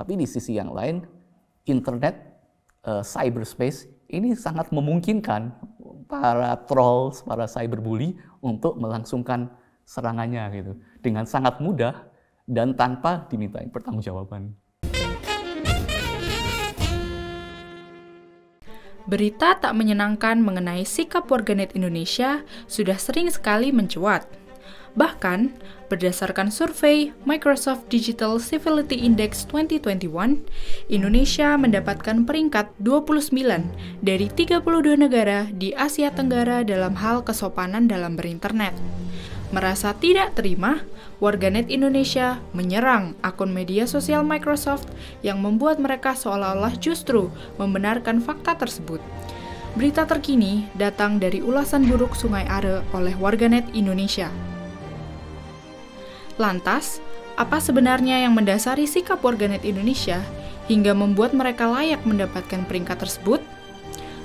Tapi di sisi yang lain, internet, uh, cyberspace ini sangat memungkinkan para trolls, para cyberbully untuk melangsungkan serangannya gitu dengan sangat mudah dan tanpa dimintai pertanggungjawaban. Berita tak menyenangkan mengenai sikap warganet Indonesia sudah sering sekali mencuat. Bahkan, berdasarkan survei Microsoft Digital Civility Index 2021, Indonesia mendapatkan peringkat 29 dari 32 negara di Asia Tenggara dalam hal kesopanan dalam berinternet. Merasa tidak terima, warganet Indonesia menyerang akun media sosial Microsoft yang membuat mereka seolah-olah justru membenarkan fakta tersebut. Berita terkini datang dari ulasan buruk Sungai Are oleh warganet Indonesia. Lantas, apa sebenarnya yang mendasari sikap warganet Indonesia hingga membuat mereka layak mendapatkan peringkat tersebut?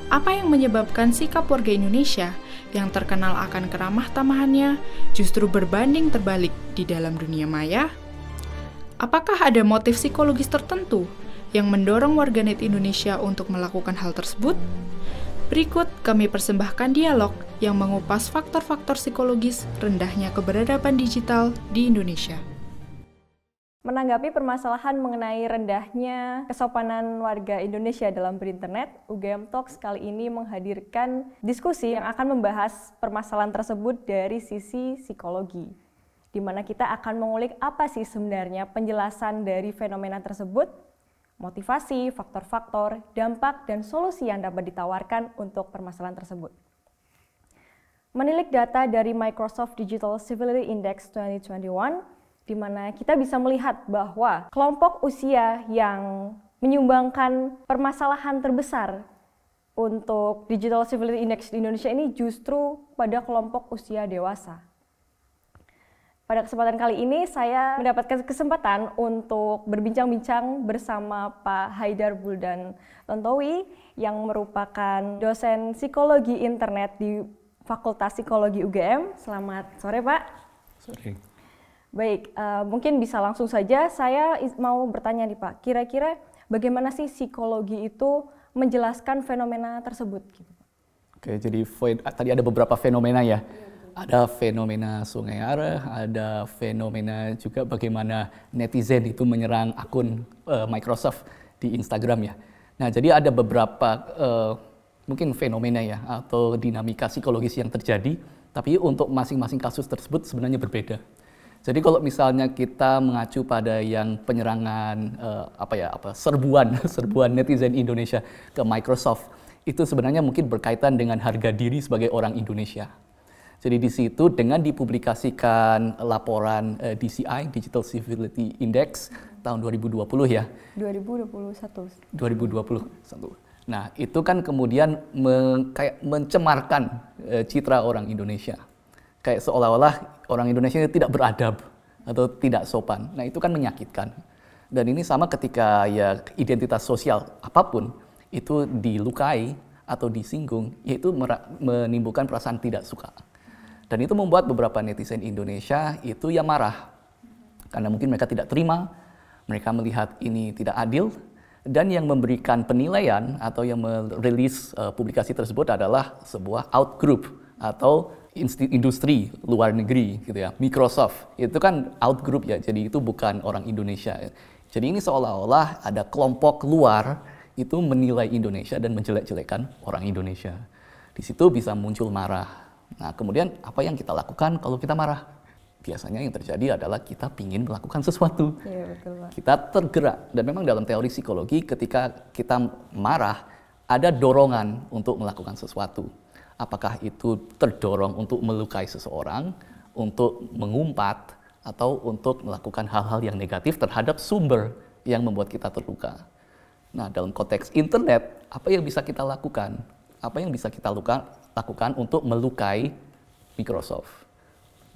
Apa yang menyebabkan sikap warga Indonesia yang terkenal akan keramah tamahannya justru berbanding terbalik di dalam dunia maya? Apakah ada motif psikologis tertentu yang mendorong warganet Indonesia untuk melakukan hal tersebut? Berikut kami persembahkan dialog yang mengupas faktor-faktor psikologis rendahnya keberadaban digital di Indonesia. Menanggapi permasalahan mengenai rendahnya kesopanan warga Indonesia dalam berinternet, UGM Talks kali ini menghadirkan diskusi yang akan membahas permasalahan tersebut dari sisi psikologi. Di mana kita akan mengulik apa sih sebenarnya penjelasan dari fenomena tersebut motivasi, faktor-faktor, dampak, dan solusi yang dapat ditawarkan untuk permasalahan tersebut. Menilik data dari Microsoft Digital Civility Index 2021, di mana kita bisa melihat bahwa kelompok usia yang menyumbangkan permasalahan terbesar untuk Digital Civility Index di Indonesia ini justru pada kelompok usia dewasa. Pada kesempatan kali ini saya mendapatkan kesempatan untuk berbincang-bincang bersama Pak Haidar Buldan Lontowi yang merupakan dosen psikologi internet di Fakultas Psikologi UGM. Selamat sore Pak. Sore. Baik, uh, mungkin bisa langsung saja saya mau bertanya nih Pak, kira-kira bagaimana sih psikologi itu menjelaskan fenomena tersebut? Gitu, Oke, jadi tadi ada beberapa fenomena ya ada fenomena Sungai Are, ada fenomena juga bagaimana netizen itu menyerang akun uh, Microsoft di Instagram ya. Nah, jadi ada beberapa uh, mungkin fenomena ya atau dinamika psikologis yang terjadi, tapi untuk masing-masing kasus tersebut sebenarnya berbeda. Jadi kalau misalnya kita mengacu pada yang penyerangan uh, apa ya apa serbuan serbuan netizen Indonesia ke Microsoft itu sebenarnya mungkin berkaitan dengan harga diri sebagai orang Indonesia jadi di situ dengan dipublikasikan laporan uh, eh, DCI Digital Civility Index tahun 2020 ya. 2021. 2021. Nah, itu kan kemudian men kayak mencemarkan uh, citra orang Indonesia. Kayak seolah-olah orang Indonesia tidak beradab atau tidak sopan. Nah, itu kan menyakitkan. Dan ini sama ketika ya identitas sosial apapun itu dilukai atau disinggung, yaitu menimbulkan perasaan tidak suka. Dan itu membuat beberapa netizen Indonesia itu ya marah. Karena mungkin mereka tidak terima, mereka melihat ini tidak adil, dan yang memberikan penilaian atau yang merilis uh, publikasi tersebut adalah sebuah outgroup atau industri luar negeri gitu ya Microsoft itu kan outgroup ya jadi itu bukan orang Indonesia jadi ini seolah-olah ada kelompok luar itu menilai Indonesia dan menjelek-jelekan orang Indonesia di situ bisa muncul marah Nah, kemudian apa yang kita lakukan kalau kita marah? Biasanya yang terjadi adalah kita ingin melakukan sesuatu. Iya, betul, Pak. Kita tergerak. Dan memang dalam teori psikologi ketika kita marah, ada dorongan untuk melakukan sesuatu. Apakah itu terdorong untuk melukai seseorang, untuk mengumpat, atau untuk melakukan hal-hal yang negatif terhadap sumber yang membuat kita terluka. Nah, dalam konteks internet, apa yang bisa kita lakukan? apa yang bisa kita luka, lakukan untuk melukai Microsoft.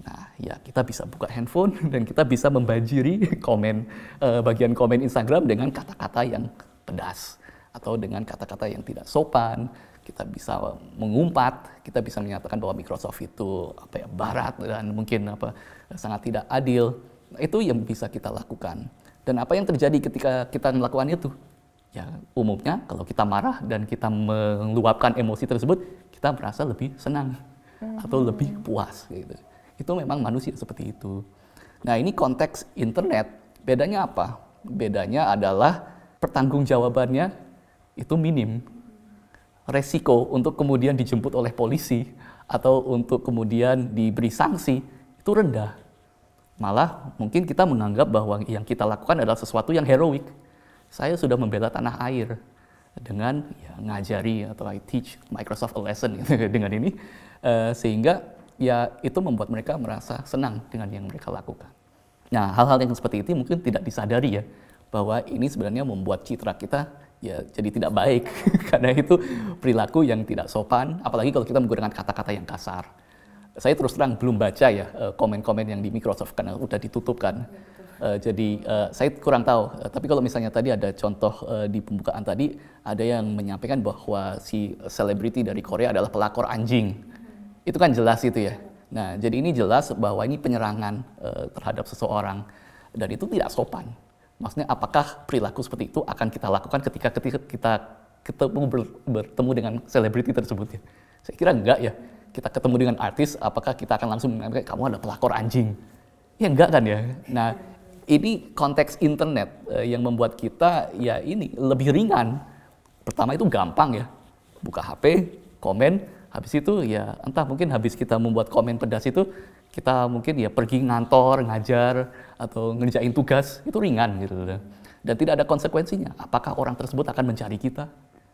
Nah, ya kita bisa buka handphone dan kita bisa membanjiri komen eh, bagian komen Instagram dengan kata-kata yang pedas atau dengan kata-kata yang tidak sopan. Kita bisa eh, mengumpat, kita bisa menyatakan bahwa Microsoft itu apa ya barat dan mungkin apa sangat tidak adil. Nah, itu yang bisa kita lakukan. Dan apa yang terjadi ketika kita melakukan itu? Ya, umumnya kalau kita marah dan kita meluapkan emosi tersebut, kita merasa lebih senang atau hmm. lebih puas gitu. Itu memang manusia seperti itu. Nah, ini konteks internet, bedanya apa? Bedanya adalah pertanggungjawabannya itu minim. Resiko untuk kemudian dijemput oleh polisi atau untuk kemudian diberi sanksi itu rendah. Malah mungkin kita menganggap bahwa yang kita lakukan adalah sesuatu yang heroik saya sudah membela tanah air dengan ya, ngajari atau I teach Microsoft a lesson gitu, dengan ini uh, sehingga ya itu membuat mereka merasa senang dengan yang mereka lakukan. Nah hal-hal yang seperti itu mungkin tidak disadari ya bahwa ini sebenarnya membuat citra kita ya jadi tidak baik karena itu perilaku yang tidak sopan apalagi kalau kita menggunakan kata-kata yang kasar. Saya terus terang belum baca ya eh, komen-komen yang di Microsoft karena udah ditutupkan. Eh, jadi uh, saya kurang tahu. Eh, tapi kalau misalnya tadi ada contoh uh, di pembukaan tadi ada yang menyampaikan bahwa si selebriti dari Korea adalah pelakor anjing. Itu kan jelas itu ya. Nah, jadi ini jelas bahwa ini penyerangan uh, terhadap seseorang dan itu tidak sopan. Maksudnya apakah perilaku seperti itu akan kita lakukan ketika, ketika kita ketemu ber, bertemu dengan selebriti tersebut ya? Saya kira enggak ya. Kita ketemu dengan artis, apakah kita akan langsung mengatakan kamu adalah pelakor anjing? Ya enggak kan ya. Nah ini konteks internet eh, yang membuat kita ya ini lebih ringan. Pertama itu gampang ya, buka HP, komen, habis itu ya entah mungkin habis kita membuat komen pedas itu kita mungkin ya pergi ngantor, ngajar atau ngerjain tugas itu ringan gitu dan tidak ada konsekuensinya. Apakah orang tersebut akan mencari kita?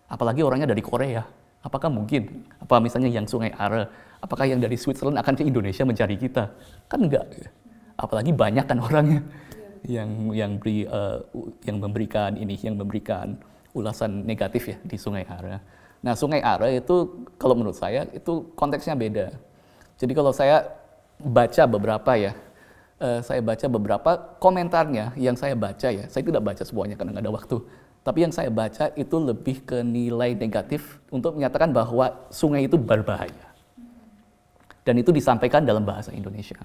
Apalagi orangnya dari Korea. Apakah mungkin? Apa misalnya yang Sungai Are? Apakah yang dari Switzerland akan ke Indonesia mencari kita? Kan enggak. Apalagi banyak kan orangnya yang yang beri uh, yang memberikan ini yang memberikan ulasan negatif ya di Sungai Are. Nah, Sungai Are itu kalau menurut saya itu konteksnya beda. Jadi kalau saya baca beberapa ya, uh, saya baca beberapa komentarnya yang saya baca ya, saya tidak baca semuanya karena nggak ada waktu. Tapi yang saya baca itu lebih ke nilai negatif untuk menyatakan bahwa sungai itu berbahaya. Dan itu disampaikan dalam bahasa Indonesia.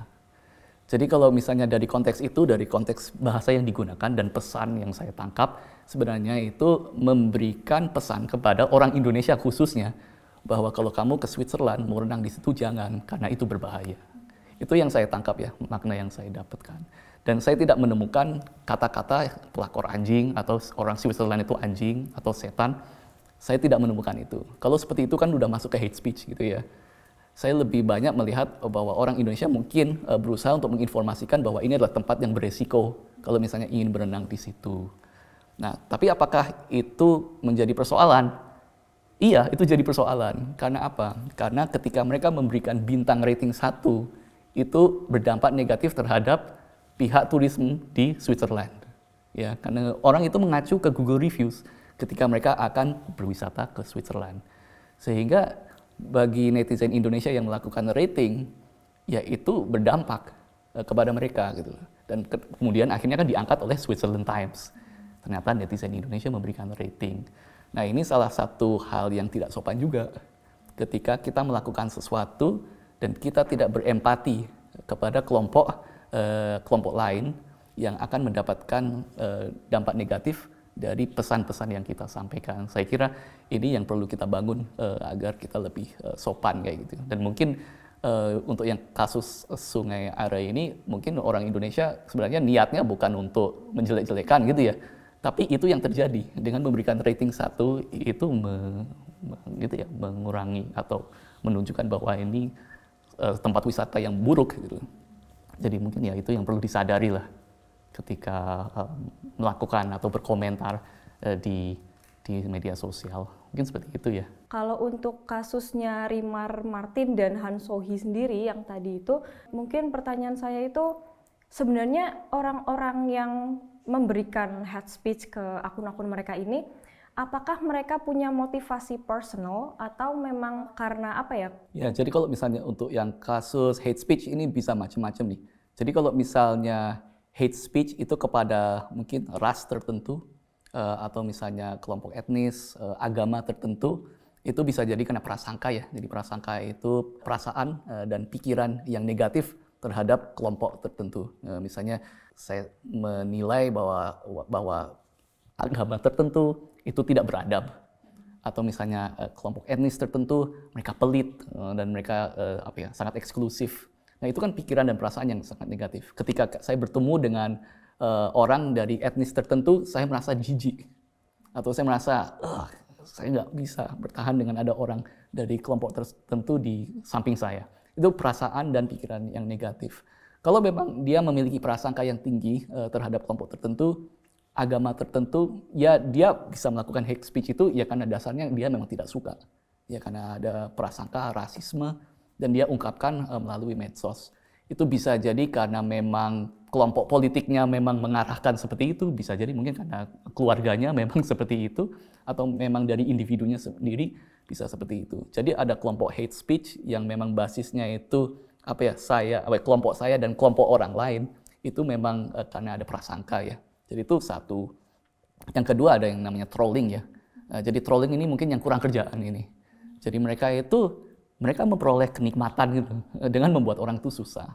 Jadi kalau misalnya dari konteks itu, dari konteks bahasa yang digunakan dan pesan yang saya tangkap, sebenarnya itu memberikan pesan kepada orang Indonesia khususnya bahwa kalau kamu ke Switzerland mau renang di situ jangan karena itu berbahaya. Itu yang saya tangkap ya, makna yang saya dapatkan. Dan saya tidak menemukan kata-kata pelakor anjing atau orang Switzerland itu anjing atau setan. Saya tidak menemukan itu. Kalau seperti itu kan udah masuk ke hate speech gitu ya saya lebih banyak melihat eh, bahwa orang Indonesia mungkin uh, berusaha untuk menginformasikan bahwa ini adalah tempat yang beresiko kalau misalnya ingin berenang di situ. Nah, tapi apakah itu menjadi persoalan? Iya, itu jadi persoalan. Karena apa? Karena ketika mereka memberikan bintang rating satu, itu berdampak negatif terhadap pihak turisme di Switzerland. Ya, karena orang itu mengacu ke Google Reviews ketika mereka akan berwisata ke Switzerland. Sehingga bagi netizen Indonesia yang melakukan rating ya itu berdampak eh, kepada mereka gitu dan ke kemudian akhirnya kan diangkat oleh Switzerland Times ternyata netizen Indonesia memberikan rating nah ini salah satu hal yang tidak sopan juga ketika kita melakukan sesuatu dan kita tidak berempati kepada kelompok eh, kelompok lain yang akan mendapatkan eh, dampak negatif dari pesan-pesan yang kita sampaikan. Saya kira ini yang perlu kita bangun uh, agar kita lebih uh, sopan kayak gitu. Dan mungkin uh, untuk yang kasus Sungai Are ini mungkin orang Indonesia sebenarnya niatnya bukan untuk menjelek-jelekan gitu ya. Tapi itu yang terjadi dengan memberikan rating satu itu me, me, gitu ya mengurangi atau menunjukkan bahwa ini uh, tempat wisata yang buruk gitu. Jadi mungkin ya itu yang perlu disadari lah ketika um, melakukan atau berkomentar uh, di di media sosial. Mungkin seperti itu ya. Kalau untuk kasusnya Rimar Martin dan Han Sohi sendiri yang tadi itu, mungkin pertanyaan saya itu sebenarnya orang-orang yang memberikan head speech ke akun-akun mereka ini apakah mereka punya motivasi personal atau memang karena apa ya? Ya, jadi kalau misalnya untuk yang kasus hate speech ini bisa macam-macam nih. Jadi kalau misalnya hate speech itu kepada mungkin ras tertentu uh, atau misalnya kelompok etnis, uh, agama tertentu itu bisa jadi karena prasangka ya. Jadi prasangka itu perasaan uh, dan pikiran yang negatif terhadap kelompok tertentu. Uh, misalnya saya menilai bahwa bahwa agama tertentu itu tidak beradab atau misalnya uh, kelompok etnis tertentu mereka pelit uh, dan mereka uh, apa ya sangat eksklusif Nah itu kan pikiran dan perasaan yang sangat negatif. Ketika saya bertemu dengan uh, orang dari etnis tertentu, saya merasa jijik atau saya merasa saya nggak bisa bertahan dengan ada orang dari kelompok tertentu di samping saya. Itu perasaan dan pikiran yang negatif. Kalau memang dia memiliki prasangka yang tinggi uh, terhadap kelompok tertentu, agama tertentu, ya dia bisa melakukan hate speech itu ya karena dasarnya dia memang tidak suka. Ya karena ada prasangka rasisme dan dia ungkapkan eh, melalui medsos. Itu bisa jadi karena memang kelompok politiknya memang mengarahkan seperti itu, bisa jadi mungkin karena keluarganya memang seperti itu, atau memang dari individunya sendiri bisa seperti itu. Jadi ada kelompok hate speech yang memang basisnya itu apa ya saya, apa, ya, kelompok saya dan kelompok orang lain itu memang uh, karena ada prasangka ya. Jadi itu satu. Yang kedua ada yang namanya trolling ya. Uh, jadi trolling ini mungkin yang kurang kerjaan ini. Jadi mereka itu mereka memperoleh kenikmatan gitu dengan membuat orang itu susah.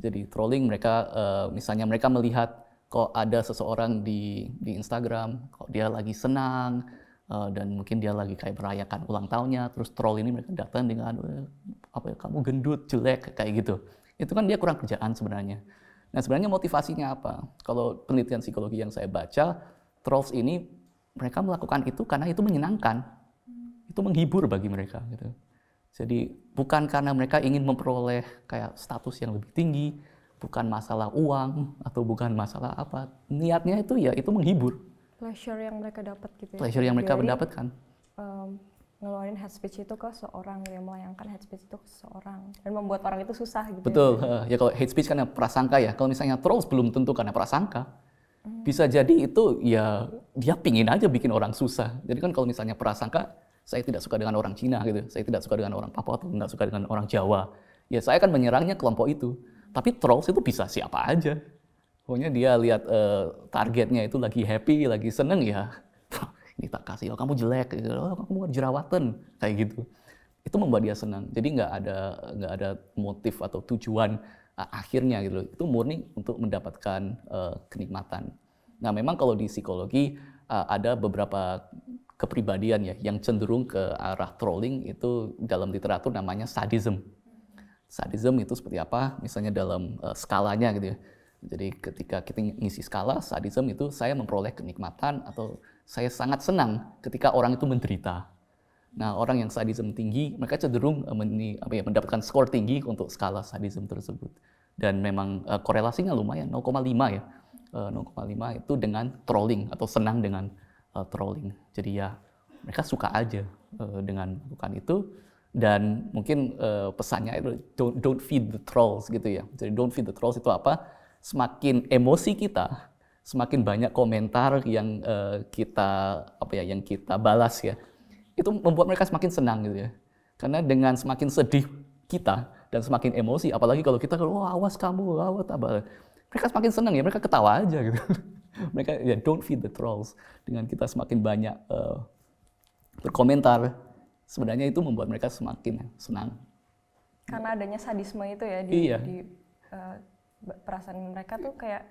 Jadi trolling mereka, uh, misalnya mereka melihat kok ada seseorang di di Instagram, kok dia lagi senang uh, dan mungkin dia lagi kayak merayakan ulang tahunnya, terus troll ini mereka datang dengan eh, apa ya kamu gendut jelek kayak gitu. Itu kan dia kurang kerjaan sebenarnya. Nah sebenarnya motivasinya apa? Kalau penelitian psikologi yang saya baca, trolls ini mereka melakukan itu karena itu menyenangkan, itu menghibur bagi mereka gitu. Jadi bukan karena mereka ingin memperoleh kayak status yang lebih tinggi, bukan masalah uang atau bukan masalah apa. Niatnya itu ya itu menghibur. Pleasure yang mereka dapat gitu ya. Pleasure yang mereka Jadi, mendapatkan. Um, ngeluarin head speech itu ke seorang yang melayangkan head speech itu ke seorang dan membuat orang itu susah gitu. Ya. Betul. Ya, ya kalau head speech kan yang prasangka ya. Kalau misalnya trolls belum tentu karena prasangka. Hmm. Bisa jadi itu ya dia pingin aja bikin orang susah. Jadi kan kalau misalnya prasangka saya tidak suka dengan orang Cina gitu. Saya tidak suka dengan orang Papua tidak suka dengan orang Jawa. Ya saya akan menyerangnya kelompok itu. Tapi trolls itu bisa siapa aja. Pokoknya dia lihat uh, targetnya itu lagi happy, lagi seneng ya. Ini tak kasih, oh kamu jelek, gitu. oh kamu jerawatan, kayak gitu. Itu membuat dia senang. Jadi nggak ada nggak ada motif atau tujuan uh, akhirnya gitu. Itu murni untuk mendapatkan uh, kenikmatan. Nah memang kalau di psikologi uh, ada beberapa kepribadian ya yang cenderung ke arah trolling itu dalam literatur namanya sadism. Sadism itu seperti apa? Misalnya dalam uh, skalanya gitu ya. Jadi ketika kita ngisi skala sadism itu saya memperoleh kenikmatan atau saya sangat senang ketika orang itu menderita. Nah, orang yang sadism tinggi mereka cenderung eh, meni, apa ya, mendapatkan skor tinggi untuk skala sadism tersebut. Dan memang uh, korelasinya lumayan 0,5 ya. Uh, 0,5 itu dengan trolling atau senang dengan uh, trolling. Jadi ya mereka suka aja uh, dengan bukan itu dan mungkin uh, pesannya itu don't, don't feed the trolls gitu ya. Jadi don't feed the trolls itu apa? Semakin emosi kita, semakin banyak komentar yang uh, kita apa ya yang kita balas ya. Itu membuat mereka semakin senang gitu ya. Karena dengan semakin sedih kita dan semakin emosi apalagi kalau kita kalau awas kamu, awas apa, Mereka semakin senang ya, mereka ketawa aja gitu. mereka ya don't feed the trolls dengan kita semakin banyak uh, berkomentar sebenarnya itu membuat mereka semakin senang karena adanya sadisme itu ya di, iya. di uh, perasaan mereka tuh kayak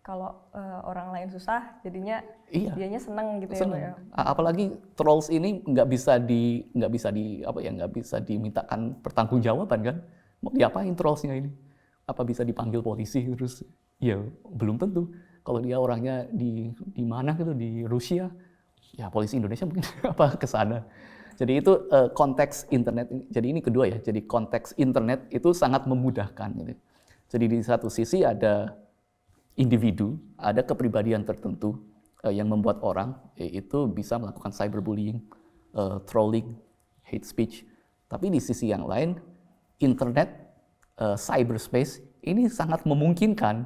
kalau uh, orang lain susah jadinya iya. dianya seneng gitu ya, seneng. ya Pak. apalagi trolls ini nggak bisa di nggak bisa di apa ya nggak bisa dimintakan pertanggungjawaban kan mau diapain trollsnya ini apa bisa dipanggil polisi terus ya belum tentu kalau dia orangnya di di mana gitu di Rusia ya polisi Indonesia mungkin apa ke sana jadi itu uh, konteks internet jadi ini kedua ya jadi konteks internet itu sangat memudahkan gitu. jadi di satu sisi ada individu ada kepribadian tertentu uh, yang membuat orang itu bisa melakukan cyberbullying uh, trolling hate speech tapi di sisi yang lain internet uh, cyberspace ini sangat memungkinkan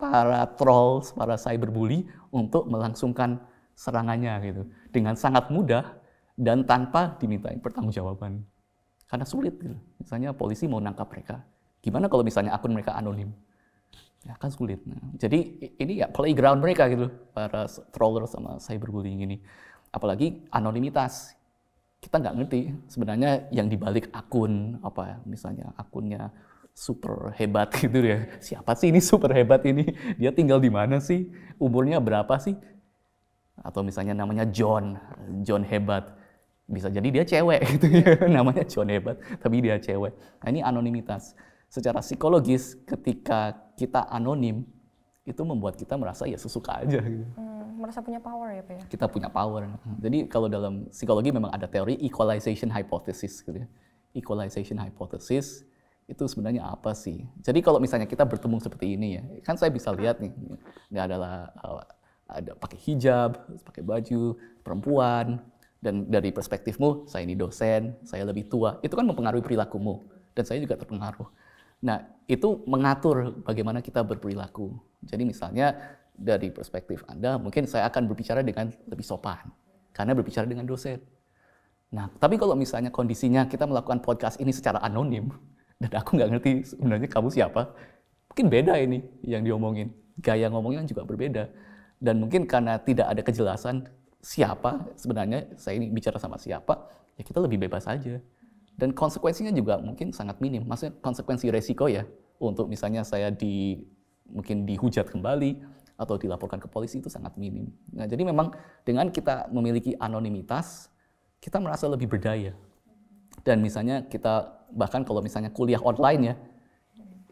para trolls, para cyberbully untuk melangsungkan serangannya gitu dengan sangat mudah dan tanpa dimintai pertanggungjawaban karena sulit gitu. misalnya polisi mau nangkap mereka gimana kalau misalnya akun mereka anonim ya kan sulit jadi ini ya playground mereka gitu para troller sama cyberbullying ini apalagi anonimitas kita nggak ngerti sebenarnya yang dibalik akun apa ya. misalnya akunnya super hebat gitu ya. Siapa sih ini super hebat ini? Dia tinggal di mana sih? Umurnya berapa sih? Atau misalnya namanya John, John hebat. Bisa jadi dia cewek gitu ya, namanya John hebat, tapi dia cewek. Nah ini anonimitas. Secara psikologis ketika kita anonim, itu membuat kita merasa ya sesuka aja gitu. Hmm, merasa punya power ya Pak ya? Kita punya power. Jadi kalau dalam psikologi memang ada teori equalization hypothesis gitu ya. Equalization hypothesis, itu sebenarnya apa sih? Jadi kalau misalnya kita bertemu seperti ini ya, kan saya bisa lihat nih, ini adalah eh, ada pakai hijab, pakai baju, perempuan, dan dari perspektifmu, saya ini dosen, saya lebih tua, itu kan mempengaruhi perilakumu, dan saya juga terpengaruh. Nah, itu mengatur bagaimana kita berperilaku. Jadi misalnya dari perspektif Anda, mungkin saya akan berbicara dengan lebih sopan, karena berbicara dengan dosen. Nah, tapi kalau misalnya kondisinya kita melakukan podcast ini secara anonim, dan aku nggak ngerti sebenarnya kamu siapa. Mungkin beda ini yang diomongin. Gaya ngomongnya juga berbeda. Dan mungkin karena tidak ada kejelasan siapa sebenarnya saya ini bicara sama siapa, ya kita lebih bebas aja. Dan konsekuensinya juga mungkin sangat minim. Maksudnya konsekuensi resiko ya untuk misalnya saya di mungkin dihujat kembali atau dilaporkan ke polisi itu sangat minim. Nah, jadi memang dengan kita memiliki anonimitas, kita merasa lebih berdaya. Dan misalnya kita bahkan kalau misalnya kuliah online ya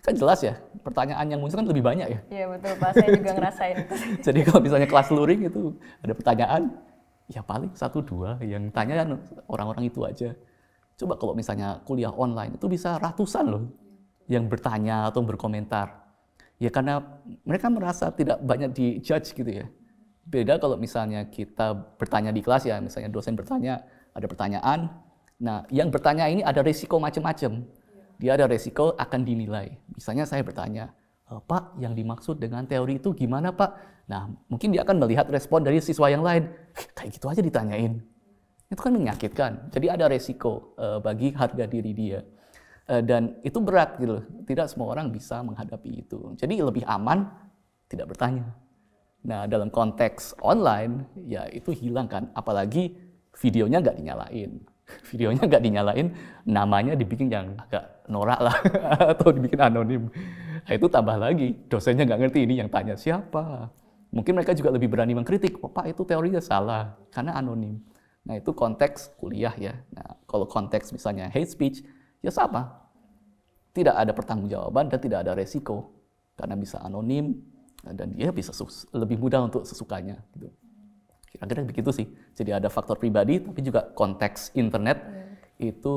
kan jelas ya pertanyaan yang muncul kan lebih banyak ya iya betul pak saya juga ngerasain jadi kalau misalnya kelas luring itu ada pertanyaan ya paling satu dua yang tanya kan orang-orang itu aja coba kalau misalnya kuliah online itu bisa ratusan loh yang bertanya atau berkomentar ya karena mereka merasa tidak banyak di judge gitu ya beda kalau misalnya kita bertanya di kelas ya misalnya dosen bertanya ada pertanyaan Nah, yang bertanya ini ada risiko macam-macam. Dia ada risiko akan dinilai. Misalnya saya bertanya, eh, Pak, yang dimaksud dengan teori itu gimana, Pak? Nah, mungkin dia akan melihat respon dari siswa yang lain. Kayak gitu aja ditanyain. Itu kan menyakitkan. Jadi ada resiko uh, eh, bagi harga diri dia. Uh, dan itu berat gitu Tidak semua orang bisa menghadapi itu. Jadi lebih aman tidak bertanya. Nah, dalam konteks online, ya itu hilang kan. Apalagi videonya nggak dinyalain. videonya nggak dinyalain, namanya dibikin yang agak norak lah, atau dibikin anonim. Nah, itu tambah lagi, dosennya nggak ngerti ini yang tanya siapa. Mungkin mereka juga lebih berani mengkritik, oh, Pak itu teorinya salah, karena anonim. Nah itu konteks kuliah ya. Nah, kalau konteks misalnya hate speech, ya sama. Tidak ada pertanggungjawaban dan tidak ada resiko. Karena bisa anonim dan dia bisa lebih mudah untuk sesukanya. Gitu. Akhirnya begitu sih. Jadi ada faktor pribadi, tapi juga konteks internet hmm. itu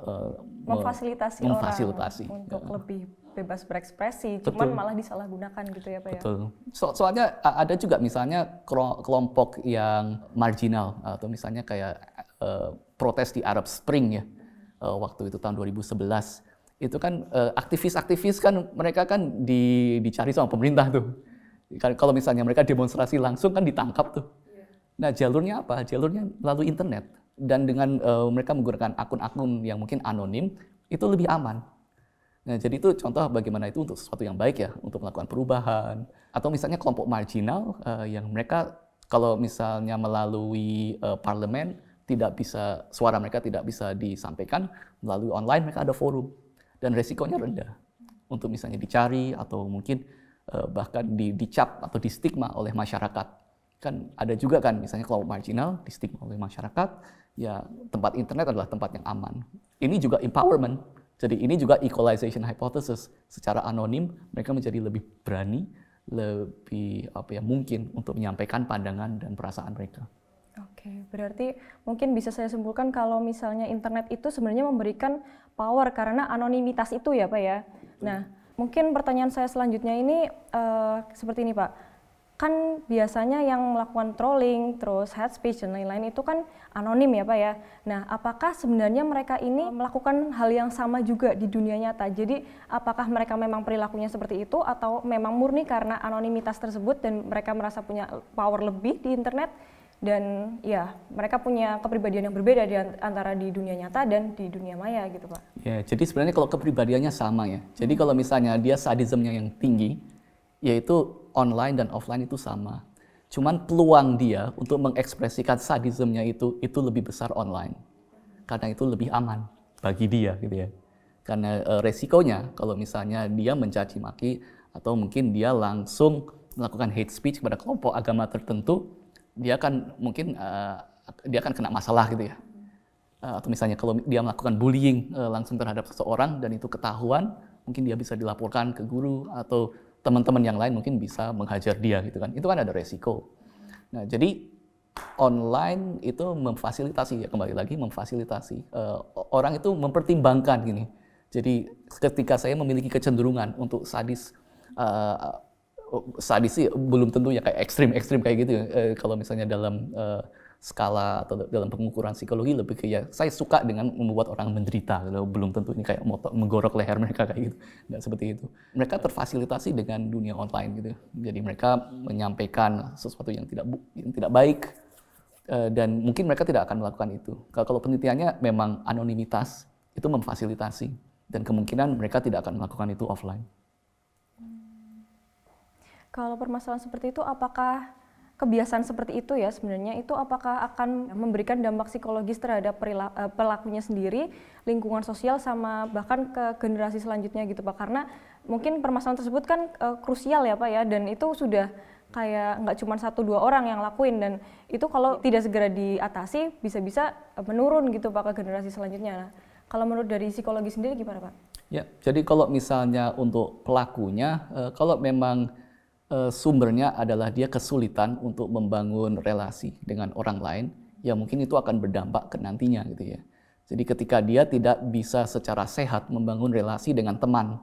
uh, eh, memfasilitasi, memfasilitasi orang untuk ya. lebih bebas berekspresi, Betul. cuman malah disalahgunakan gitu ya Pak ya? Betul. ya? So, soalnya ada juga misalnya kelompok yang marginal, atau misalnya kayak uh, protes di Arab Spring ya, uh, waktu itu tahun 2011. Itu kan aktivis-aktivis uh, kan mereka kan di, dicari sama pemerintah tuh. Kan kalau misalnya mereka demonstrasi langsung kan ditangkap tuh Nah, jalurnya apa? Jalurnya melalui internet dan dengan uh, mereka menggunakan akun-akun yang mungkin anonim itu lebih aman. Nah, jadi itu contoh bagaimana itu untuk sesuatu yang baik ya, untuk melakukan perubahan atau misalnya kelompok marginal uh, yang mereka kalau misalnya melalui uh, parlemen tidak bisa suara mereka tidak bisa disampaikan melalui online mereka ada forum dan resikonya rendah untuk misalnya dicari atau mungkin uh, bahkan di, dicap atau di oleh masyarakat. Kan ada juga kan misalnya kalau marginal di stigma oleh masyarakat, ya tempat internet adalah tempat yang aman. Ini juga empowerment. Jadi ini juga equalization hypothesis. Secara anonim mereka menjadi lebih berani, lebih apa ya mungkin untuk menyampaikan pandangan dan perasaan mereka. Oke, berarti mungkin bisa saya simpulkan kalau misalnya internet itu sebenarnya memberikan power karena anonimitas itu ya, Pak ya. Nah, mungkin pertanyaan saya selanjutnya ini uh, seperti ini, Pak kan biasanya yang melakukan trolling, terus hate speech dan lain-lain itu kan anonim ya Pak ya. Nah, apakah sebenarnya mereka ini melakukan hal yang sama juga di dunia nyata? Jadi, apakah mereka memang perilakunya seperti itu atau memang murni karena anonimitas tersebut dan mereka merasa punya power lebih di internet dan ya, mereka punya kepribadian yang berbeda di antara di dunia nyata dan di dunia maya gitu, Pak. Ya, jadi sebenarnya kalau kepribadiannya sama ya. Jadi hmm. kalau misalnya dia sadismnya yang tinggi, yaitu online dan offline itu sama. Cuman peluang dia untuk mengekspresikan sadismnya itu itu lebih besar online. Karena itu lebih aman bagi dia gitu ya. Karena e, resikonya kalau misalnya dia mencaci maki atau mungkin dia langsung melakukan hate speech kepada kelompok agama tertentu, dia akan mungkin e, dia akan kena masalah gitu ya. E, atau misalnya kalau dia melakukan bullying e, langsung terhadap seseorang dan itu ketahuan, mungkin dia bisa dilaporkan ke guru atau teman-teman yang lain mungkin bisa menghajar dia gitu kan. Itu kan ada resiko. Nah, jadi online itu memfasilitasi ya kembali lagi memfasilitasi uh, orang itu mempertimbangkan gini. Jadi ketika saya memiliki kecenderungan untuk sadis uh, sadis sih belum tentu ya kayak ekstrim ekstrim kayak gitu uh, kalau misalnya dalam uh, skala atau dalam pengukuran psikologi lebih ke ya saya suka dengan membuat orang menderita gitu. belum tentu ini kayak motor, menggorok leher mereka kayak gitu nggak seperti itu mereka terfasilitasi dengan dunia online gitu jadi mereka menyampaikan sesuatu yang tidak yang tidak baik eh, dan mungkin mereka tidak akan melakukan itu kalau penelitiannya memang anonimitas itu memfasilitasi dan kemungkinan mereka tidak akan melakukan itu offline kalau permasalahan seperti itu apakah kebiasaan seperti itu ya sebenarnya itu apakah akan memberikan dampak psikologis terhadap eh, pelakunya sendiri, lingkungan sosial sama bahkan ke generasi selanjutnya gitu Pak. Karena mungkin permasalahan tersebut kan uh, krusial ya Pak ya dan itu sudah kayak nggak cuma satu dua orang yang lakuin dan itu kalau tidak segera diatasi bisa-bisa eh, menurun gitu Pak ke generasi selanjutnya. Nah, kalau menurut dari psikologi sendiri gimana Pak? Ya, jadi kalau misalnya untuk pelakunya, kalau memang Eh, sumbernya adalah dia kesulitan untuk membangun relasi dengan orang lain, ya mungkin itu akan berdampak ke nantinya gitu ya. Jadi ketika dia tidak bisa secara sehat membangun relasi dengan teman,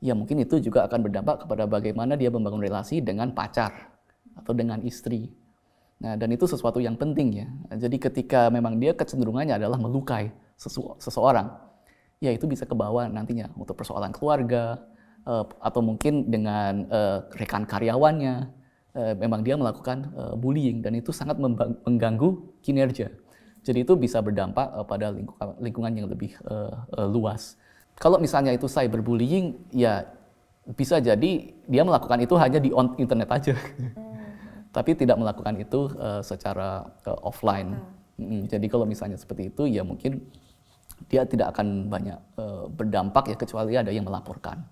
ya mungkin itu juga akan berdampak kepada bagaimana dia membangun relasi dengan pacar atau dengan istri. Nah, dan itu sesuatu yang penting ya. Jadi ketika memang dia kecenderungannya adalah melukai sesu seseorang, ya itu bisa kebawa nantinya untuk persoalan keluarga, uh, atau mungkin dengan uh, rekan karyawannya, uh, memang dia melakukan uh, bullying dan itu sangat mengganggu kinerja. Jadi itu bisa berdampak uh, pada lingkungan, lingkungan yang lebih uh, uh, luas. Kalau misalnya itu cyberbullying, ya bisa jadi dia melakukan itu hanya di internet aja, hmm. tapi tidak melakukan itu uh, secara uh, offline. Hmm, jadi kalau misalnya seperti itu, ya mungkin dia tidak akan banyak uh, berdampak ya kecuali ada yang melaporkan.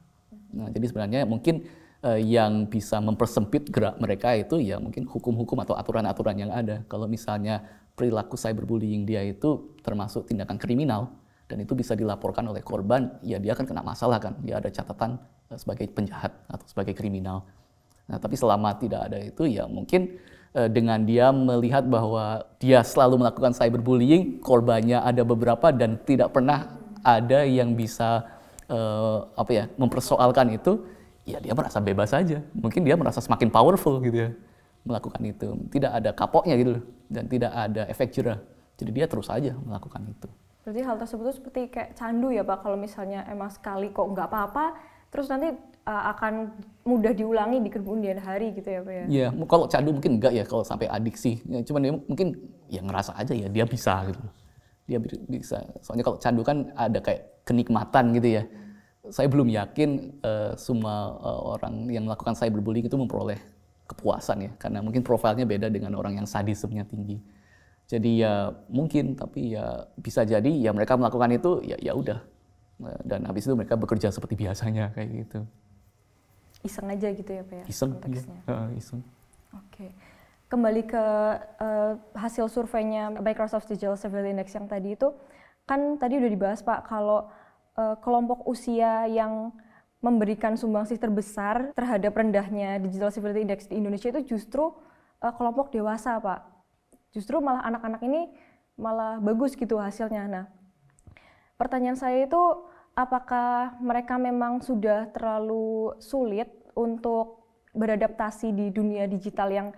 Nah, jadi sebenarnya mungkin uh, yang bisa mempersempit gerak mereka itu ya mungkin hukum-hukum atau aturan-aturan yang ada. Kalau misalnya perilaku cyberbullying dia itu termasuk tindakan kriminal dan itu bisa dilaporkan oleh korban, ya dia akan kena masalah kan. Dia ada catatan eh, sebagai penjahat atau sebagai kriminal. Nah, tapi selama tidak ada itu ya mungkin eh, dengan dia melihat bahwa dia selalu melakukan cyberbullying, korbannya ada beberapa dan tidak pernah ada yang bisa uh, apa ya mempersoalkan itu, ya dia merasa bebas saja. Mungkin dia merasa semakin powerful gitu ya melakukan itu. Tidak ada kapoknya gitu loh dan tidak ada efek jerah. Jadi dia terus aja melakukan itu. Berarti hal tersebut seperti kayak candu ya Pak, kalau misalnya emang sekali kok nggak apa-apa, terus nanti uh, akan mudah diulangi di kemudian hari gitu ya Pak ya? ya kalau candu mungkin enggak ya kalau sampai adiksi. Ya, cuman dia mungkin ya ngerasa aja ya dia bisa gitu. Dia bisa. Soalnya kalau candu kan ada kayak kenikmatan gitu ya. Saya belum yakin uh, semua uh, orang yang melakukan cyberbullying itu memperoleh kepuasan ya, karena mungkin profilnya beda dengan orang yang sadismnya tinggi. Jadi ya mungkin, tapi ya bisa jadi ya mereka melakukan itu ya ya udah. Eh, dan habis itu mereka bekerja seperti biasanya kayak gitu. Iseng aja gitu ya pak ya iseng, iya. konteksnya. Uh, iseng. Oke. Okay kembali ke uh, hasil surveinya Microsoft Digital Surveillance Index yang tadi itu kan tadi udah dibahas Pak kalau e, kelompok usia yang memberikan sumbangsih terbesar terhadap rendahnya digital civility index di Indonesia itu justru e, kelompok dewasa, Pak. Justru malah anak-anak ini malah bagus gitu hasilnya. Nah, pertanyaan saya itu apakah mereka memang sudah terlalu sulit untuk beradaptasi di dunia digital yang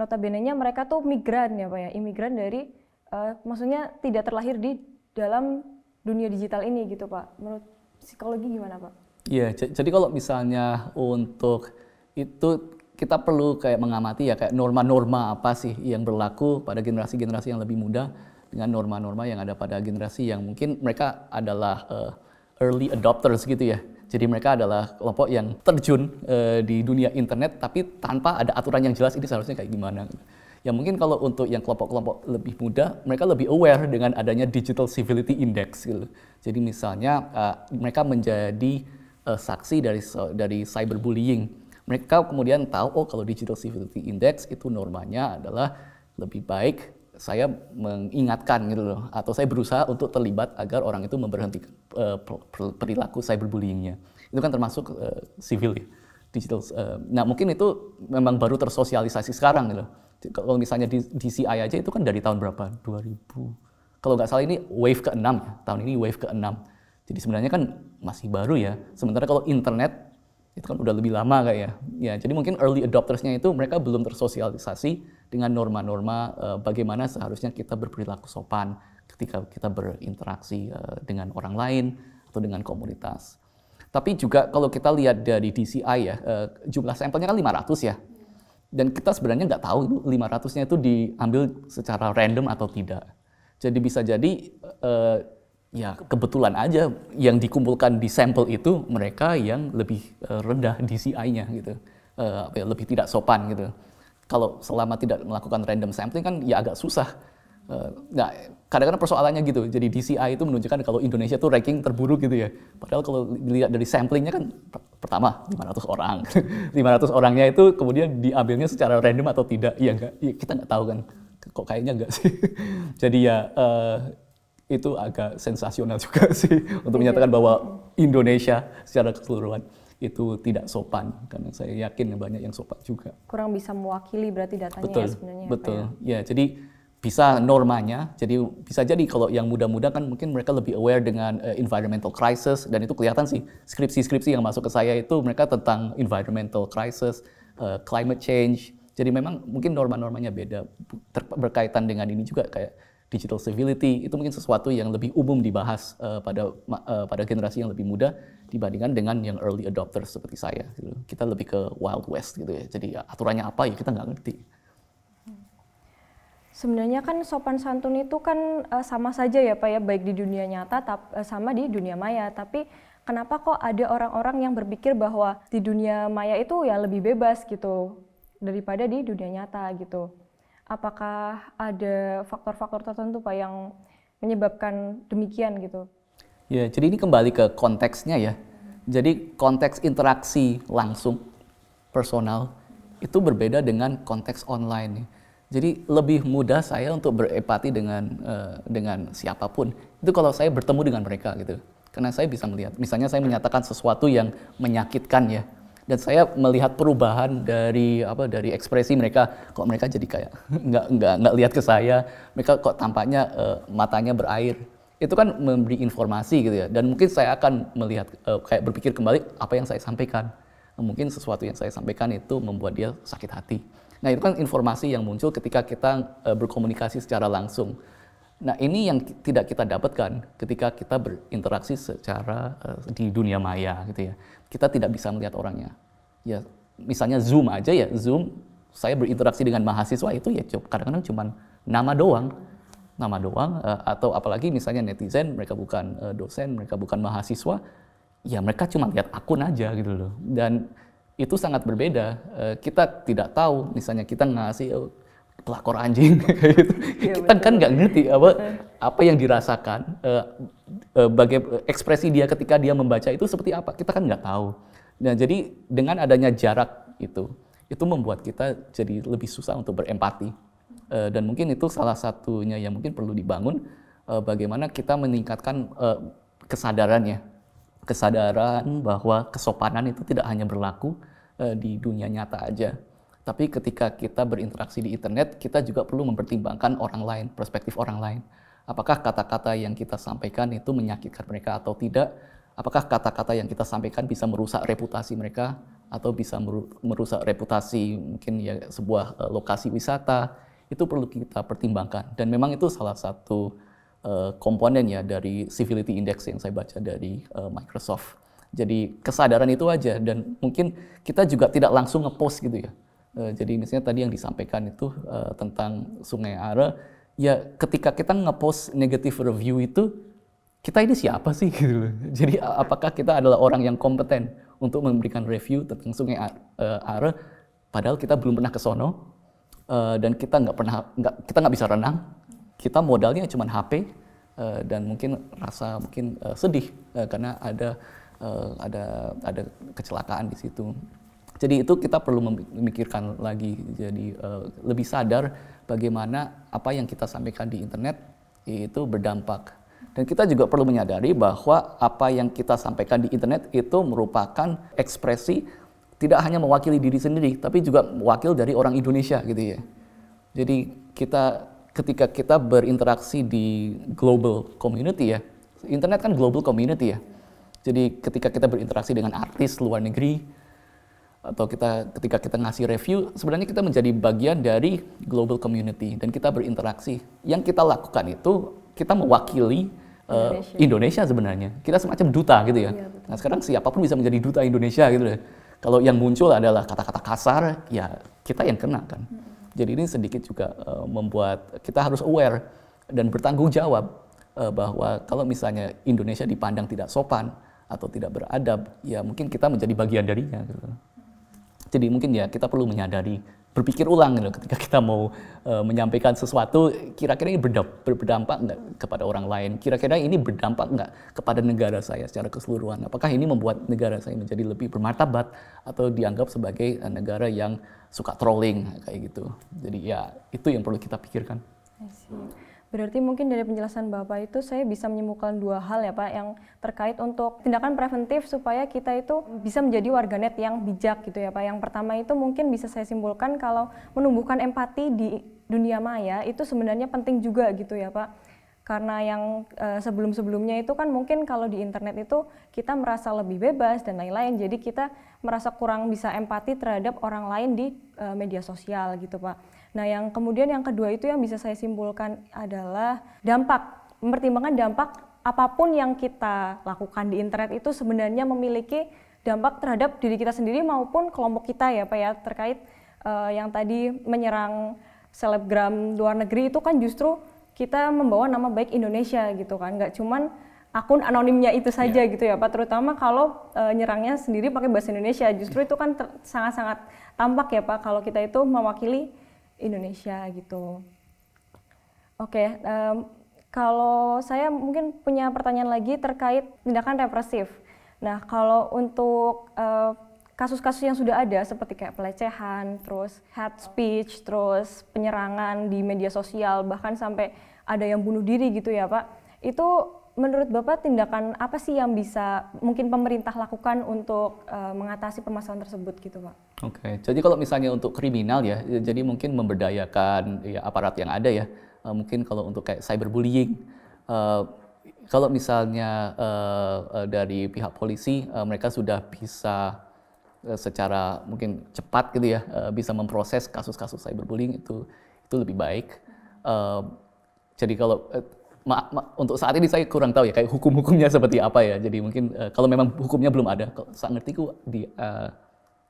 notabene-nya mereka tuh migran ya Pak ya, imigran dari uh, maksudnya tidak terlahir di dalam dunia digital ini gitu Pak. Menurut psikologi gimana Pak? Iya, jadi kalau misalnya untuk itu kita perlu kayak mengamati ya kayak norma-norma apa sih yang berlaku pada generasi-generasi yang lebih muda dengan norma-norma yang ada pada generasi yang mungkin mereka adalah uh, early adopters gitu ya. Jadi mereka adalah kelompok yang terjun uh, di dunia internet tapi tanpa ada aturan yang jelas ini seharusnya kayak gimana. Gitu. Ya mungkin kalau untuk yang kelompok-kelompok lebih muda, mereka lebih aware dengan adanya Digital Civility Index. Gitu. Jadi misalnya uh, mereka menjadi uh, saksi dari dari cyberbullying. Mereka kemudian tahu, oh kalau Digital Civility Index itu normanya adalah lebih baik saya mengingatkan gitu loh, atau saya berusaha untuk terlibat agar orang itu memberhentikan uh, perilaku cyberbullyingnya. Itu kan termasuk uh, civil ya, digital. Uh, nah mungkin itu memang baru tersosialisasi sekarang gitu loh kalau misalnya di DCI aja itu kan dari tahun berapa? 2000. Kalau nggak salah ini wave ke-6 ya. Tahun ini wave ke-6. Jadi sebenarnya kan masih baru ya. Sementara kalau internet itu kan udah lebih lama kayak ya. ya jadi mungkin early adoptersnya itu mereka belum tersosialisasi dengan norma-norma uh, bagaimana seharusnya kita berperilaku sopan ketika kita berinteraksi uh, dengan orang lain atau dengan komunitas. Tapi juga kalau kita lihat dari DCI ya, uh, jumlah sampelnya kan 500 ya dan kita sebenarnya nggak tahu itu 500-nya itu diambil secara random atau tidak. Jadi bisa jadi uh, ya kebetulan aja yang dikumpulkan di sampel itu mereka yang lebih eh, rendah DCI-nya gitu, uh, lebih tidak sopan gitu. Kalau selama tidak melakukan random sampling kan ya agak susah Nah, kadang-kadang persoalannya gitu. Jadi DCI itu menunjukkan kalau Indonesia tuh ranking terburuk gitu ya. Padahal kalau dilihat dari samplingnya kan pertama 500 orang. 500 orangnya itu kemudian diambilnya secara random atau tidak. Iya enggak? Ya, kita nggak tahu kan. Kok kayaknya nggak sih. Jadi ya uh, itu agak sensasional juga sih untuk menyatakan bahwa Indonesia secara keseluruhan itu tidak sopan karena saya yakin banyak yang sopan juga. Kurang bisa mewakili berarti datanya ya betul, ya sebenarnya. Betul. Ya? ya, jadi bisa normanya. Jadi bisa jadi kalau yang muda-muda kan mungkin mereka lebih aware dengan uh, environmental crisis dan itu kelihatan sih skripsi-skripsi yang masuk ke saya itu mereka tentang environmental crisis, uh, climate change. Jadi memang mungkin norma-normanya beda Ter berkaitan dengan ini juga kayak digital civility itu mungkin sesuatu yang lebih umum dibahas uh, pada uh, pada generasi yang lebih muda dibandingkan dengan yang early adopters seperti saya. Gitu. Kita lebih ke wild west gitu ya. Jadi aturannya apa ya kita nggak ngerti. Sebenarnya kan sopan santun itu kan eh, sama saja ya Pak ya, baik di dunia nyata eh, sama di dunia maya. Tapi kenapa kok ada orang-orang yang berpikir bahwa di dunia maya itu ya lebih bebas gitu daripada di dunia nyata gitu? Apakah ada faktor-faktor tertentu Pak yang menyebabkan demikian gitu? Ya, jadi ini kembali ke konteksnya ya. Jadi konteks interaksi langsung personal itu berbeda dengan konteks online. Ya. Jadi lebih mudah saya untuk berempati dengan uh, dengan siapapun. Itu kalau saya bertemu dengan mereka gitu. Karena saya bisa melihat. Misalnya saya menyatakan sesuatu yang menyakitkan ya. Dan saya melihat perubahan dari apa dari ekspresi mereka. Kok mereka jadi kayak nggak nggak nggak lihat ke saya. Mereka kok tampaknya uh, matanya berair. Itu kan memberi informasi gitu ya. Dan mungkin saya akan melihat uh, kayak berpikir kembali apa yang saya sampaikan. Mungkin sesuatu yang saya sampaikan itu membuat dia sakit hati Nah, itu kan informasi yang muncul ketika kita uh, berkomunikasi secara langsung. Nah, ini yang tidak kita dapatkan ketika kita berinteraksi secara uh, di dunia maya gitu ya. Kita tidak bisa melihat orangnya. Ya, misalnya Zoom aja ya, Zoom saya berinteraksi dengan mahasiswa itu ya kadang-kadang cuma nama doang. Nama doang eh, atau apalagi misalnya netizen, mereka bukan dosen, mereka bukan mahasiswa, ya mereka cuma lihat akun aja gitu loh. Dan itu sangat berbeda. Eh, kita tidak tahu, misalnya kita ngasih oh, pelakor anjing, gitu. ya, kita kan betul. kan nggak ngerti apa apa yang dirasakan, eh, eh, bagai ekspresi dia ketika dia membaca itu seperti apa, kita kan nggak tahu. Nah, jadi dengan adanya jarak itu, itu membuat kita jadi lebih susah untuk berempati. Dan mungkin itu salah satunya yang mungkin perlu dibangun, bagaimana kita meningkatkan kesadarannya kesadaran bahwa kesopanan itu tidak hanya berlaku uh, di dunia nyata aja. Tapi ketika kita berinteraksi di internet, kita juga perlu mempertimbangkan orang lain, perspektif orang lain. Apakah kata-kata yang kita sampaikan itu menyakitkan mereka atau tidak? Apakah kata-kata yang kita sampaikan bisa merusak reputasi mereka atau bisa merusak reputasi mungkin ya sebuah eh, lokasi wisata? Itu perlu kita pertimbangkan dan memang itu salah satu Eh, komponennya dari civility index yang saya baca dari uh, Microsoft. Jadi kesadaran itu aja dan mungkin kita juga tidak langsung ngepost gitu ya. Uh, jadi misalnya tadi yang disampaikan itu uh, tentang Sungai Are, ya ketika kita ngepost negative review itu kita ini siapa sih gitu Jadi apakah kita adalah orang yang kompeten untuk memberikan review tentang Sungai Are, Are padahal kita belum pernah ke sono uh, dan kita nggak pernah nggak kita nggak bisa renang kita modalnya cuma HP uh, eh, dan mungkin rasa mungkin uh, sedih uh, karena ada uh, ada ada kecelakaan di situ. Jadi itu kita perlu memikirkan lagi jadi uh, lebih sadar bagaimana apa yang kita sampaikan di internet itu berdampak. Dan kita juga perlu menyadari bahwa apa yang kita sampaikan di internet itu merupakan ekspresi tidak hanya mewakili diri sendiri tapi juga wakil dari orang Indonesia gitu ya. Jadi kita ketika kita berinteraksi di global community ya, internet kan global community ya. Jadi ketika kita berinteraksi dengan artis luar negeri atau kita ketika kita ngasih review, sebenarnya kita menjadi bagian dari global community dan kita berinteraksi. Yang kita lakukan itu kita mewakili uh, Indonesia. sebenarnya. Kita semacam duta gitu ya. Iya, nah sekarang siapapun bisa menjadi duta Indonesia gitu ya. Kalau yang muncul adalah kata-kata kasar, ya kita yang kena kan. Hmm jadi ini sedikit juga uh, membuat kita harus aware dan bertanggung jawab uh, bahwa kalau misalnya Indonesia dipandang tidak sopan atau tidak beradab, ya mungkin kita menjadi bagian darinya. Gitu. Jadi mungkin ya kita perlu menyadari berpikir ulang gitu, ketika kita mau uh, menyampaikan sesuatu kira-kira ini berdampak, berdampak kepada orang lain kira-kira ini berdampak nggak kepada negara saya secara keseluruhan apakah ini membuat negara saya menjadi lebih bermartabat atau dianggap sebagai eh, negara yang suka trolling kayak gitu jadi ya itu yang perlu kita pikirkan. Berarti mungkin dari penjelasan Bapak itu saya bisa menyimpulkan dua hal ya Pak yang terkait untuk tindakan preventif supaya kita itu bisa menjadi warganet yang bijak gitu ya Pak. Yang pertama itu mungkin bisa saya simpulkan kalau menumbuhkan empati di dunia maya itu sebenarnya penting juga gitu ya Pak. Karena yang eh, sebelum-sebelumnya itu kan mungkin kalau di internet itu kita merasa lebih bebas dan lain-lain. Jadi kita merasa kurang bisa empati terhadap orang lain di eh, media sosial gitu Pak. Nah, yang kemudian yang kedua itu yang bisa saya simpulkan adalah dampak, mempertimbangkan dampak apapun yang kita lakukan di internet itu sebenarnya memiliki dampak terhadap diri kita sendiri maupun kelompok kita ya, Pak ya, terkait uh, yang tadi menyerang selebgram luar negeri itu kan justru kita membawa nama baik Indonesia gitu kan, nggak cuman akun anonimnya itu saja yeah. gitu ya Pak, terutama kalau uh, nyerangnya sendiri pakai bahasa Indonesia, justru iya. itu kan sangat-sangat tampak ya Pak kalau kita itu mewakili Indonesia gitu. Oke, um, kalau saya mungkin punya pertanyaan lagi terkait tindakan represif. Nah, kalau untuk kasus eh, kasus-kasus yang sudah ada seperti kayak pelecehan, terus hate speech, terus penyerangan di media sosial, bahkan sampai ada yang bunuh diri gitu ya Pak. Itu menurut Bapak tindakan apa sih yang bisa mungkin pemerintah lakukan untuk uh, mengatasi permasalahan tersebut gitu Pak? Oke, okay. jadi kalau misalnya untuk kriminal ya, jadi mungkin memberdayakan ya, aparat yang ada ya, uh, mungkin kalau untuk kayak cyberbullying, uh, kalau misalnya uh, dari pihak polisi uh, mereka sudah bisa secara mungkin cepat gitu ya, uh, bisa memproses kasus-kasus cyberbullying itu itu lebih baik. Uh, jadi kalau ma ma untuk saat ini saya kurang tahu ya kayak hukum-hukumnya seperti apa ya. Jadi mungkin uh, kalau memang hukumnya belum ada, kalau saya ngerti di uh,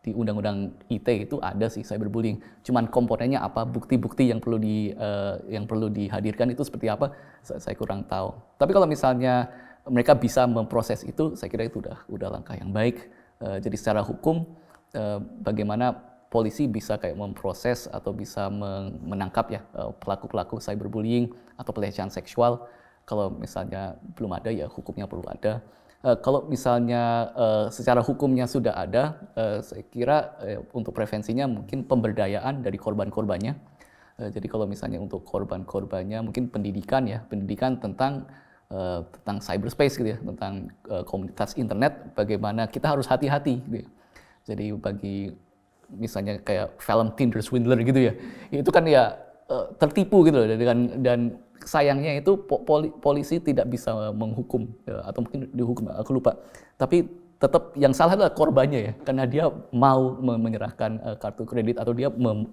di undang-undang ite itu ada sih cyberbullying. Cuman komponennya apa, bukti-bukti yang perlu di uh, yang perlu dihadirkan itu seperti apa, saya, saya kurang tahu. Tapi kalau misalnya mereka bisa memproses itu, saya kira itu udah udah langkah yang baik. Uh, jadi secara hukum uh, bagaimana polisi bisa kayak memproses atau bisa menangkap ya eh, pelaku-pelaku cyberbullying atau pelecehan seksual. Kalau misalnya belum ada ya hukumnya perlu ada. Eh, kalau misalnya eh, secara hukumnya sudah ada, saya kira untuk prevensinya mungkin pemberdayaan dari korban-korbannya. jadi kalau misalnya untuk korban-korbannya mungkin pendidikan ya, pendidikan tentang uh, tentang cyberspace gitu ya, tentang uh, komunitas internet, bagaimana kita harus hati-hati. Gitu ya. Jadi bagi misalnya kayak film Tinder Swindler gitu ya itu kan ya eh, tertipu gitu loh dengan dan sayangnya itu polisi tidak bisa menghukum ya, atau mungkin dihukum aku lupa tapi tetap yang salah adalah korbannya ya karena dia mau menyerahkan eh, kartu kredit atau dia mem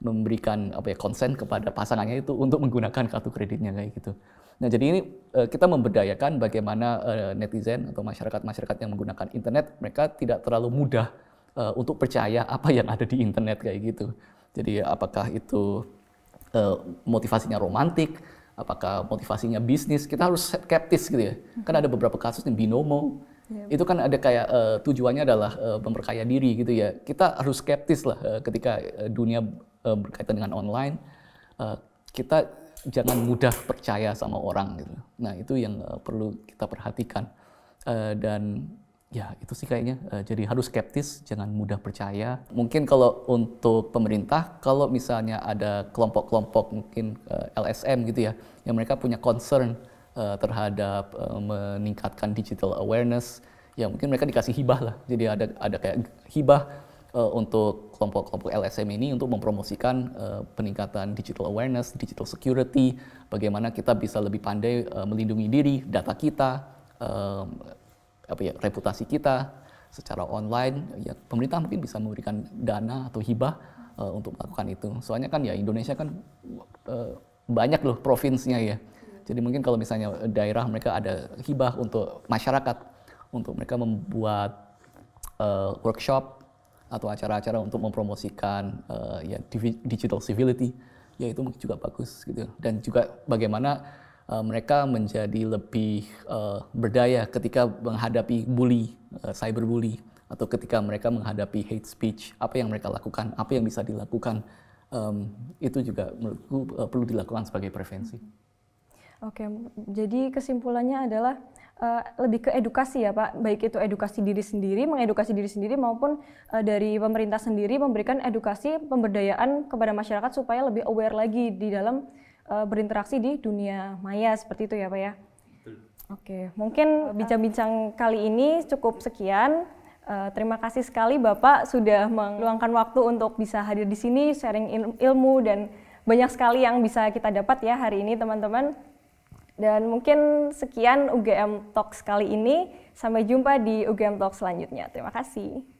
memberikan apa ya konsen kepada pasangannya itu untuk menggunakan kartu kreditnya kayak gitu. Nah jadi ini eh, kita memberdayakan bagaimana netizen atau masyarakat masyarakat yang menggunakan internet mereka tidak terlalu mudah uh, untuk percaya apa yang ada di internet kayak gitu. Jadi apakah itu uh, motivasinya romantik, apakah motivasinya bisnis, kita harus skeptis gitu ya. Kan ada beberapa kasus yang binomo, iya. itu kan ada kayak uh, tujuannya adalah uh, memperkaya diri gitu ya. Kita harus skeptis lah uh, ketika dunia uh, berkaitan dengan online. Uh, kita jangan mudah percaya sama orang gitu. Nah itu yang uh, perlu kita perhatikan. Uh, dan Ya, itu sih kayaknya. Eh, jadi harus skeptis, jangan mudah percaya. Mungkin kalau untuk pemerintah, kalau misalnya ada kelompok-kelompok mungkin eh, LSM gitu ya, yang mereka punya concern eh, terhadap meningkatkan digital awareness, ya mungkin mereka dikasih hibah lah. Jadi ada ada kayak hibah untuk kelompok-kelompok LSM ini untuk mempromosikan peningkatan digital awareness, digital security, bagaimana kita bisa lebih pandai melindungi diri, data kita apa ya reputasi kita secara online ya pemerintah mungkin bisa memberikan dana atau hibah uh, untuk melakukan itu soalnya kan ya Indonesia kan uh, banyak loh provinsinya ya jadi mungkin kalau misalnya daerah mereka ada hibah untuk masyarakat untuk mereka membuat uh, workshop atau acara-acara untuk mempromosikan uh, ya digital civility ya itu mungkin juga bagus gitu dan juga bagaimana Eh, mereka menjadi lebih uh, berdaya ketika menghadapi bully, uh, cyberbully, atau ketika mereka menghadapi hate speech, apa yang mereka lakukan, apa yang bisa dilakukan, um, itu juga menurutku uh, perlu dilakukan sebagai prevensi. Oke, jadi kesimpulannya adalah uh, lebih ke edukasi ya Pak, baik itu edukasi diri sendiri, mengedukasi diri sendiri maupun uh, dari pemerintah sendiri memberikan edukasi pemberdayaan kepada masyarakat supaya lebih aware lagi di dalam Eh, berinteraksi di dunia maya seperti itu ya Pak ya. Oke, mungkin bincang-bincang kali ini cukup sekian. Eh, terima kasih sekali Bapak sudah meluangkan waktu untuk bisa hadir di sini sharing ilmu dan banyak sekali yang bisa kita dapat ya hari ini teman-teman. Dan mungkin sekian UGM Talks kali ini. Sampai jumpa di UGM Talks selanjutnya. Terima kasih.